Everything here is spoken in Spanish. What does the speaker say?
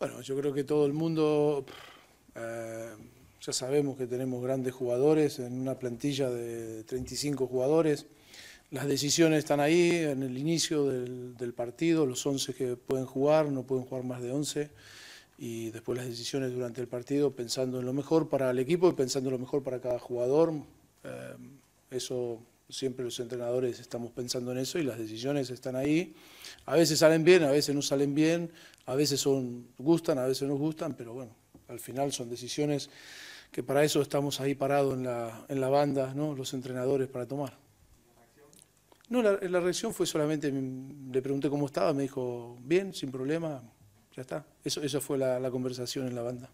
Bueno, yo creo que todo el mundo, eh, ya sabemos que tenemos grandes jugadores en una plantilla de 35 jugadores. Las decisiones están ahí en el inicio del, partido, los 11 que pueden jugar, no pueden jugar más de 11 y después las decisiones durante el partido pensando en lo mejor para el equipo y pensando en lo mejor para cada jugador. Eh, eso siempre los entrenadores estamos pensando en eso y las decisiones están ahí. A veces salen bien, a veces no salen bien, a veces son, gustan, a veces no gustan, pero bueno, al final son decisiones que para eso estamos ahí parados en la, en la banda, ¿no? los entrenadores para tomar. No, la, la reacción fue solamente, mm, le pregunté cómo estaba, me dijo, bien, sin problema, ya está. Eso, esa fue la conversación en la banda.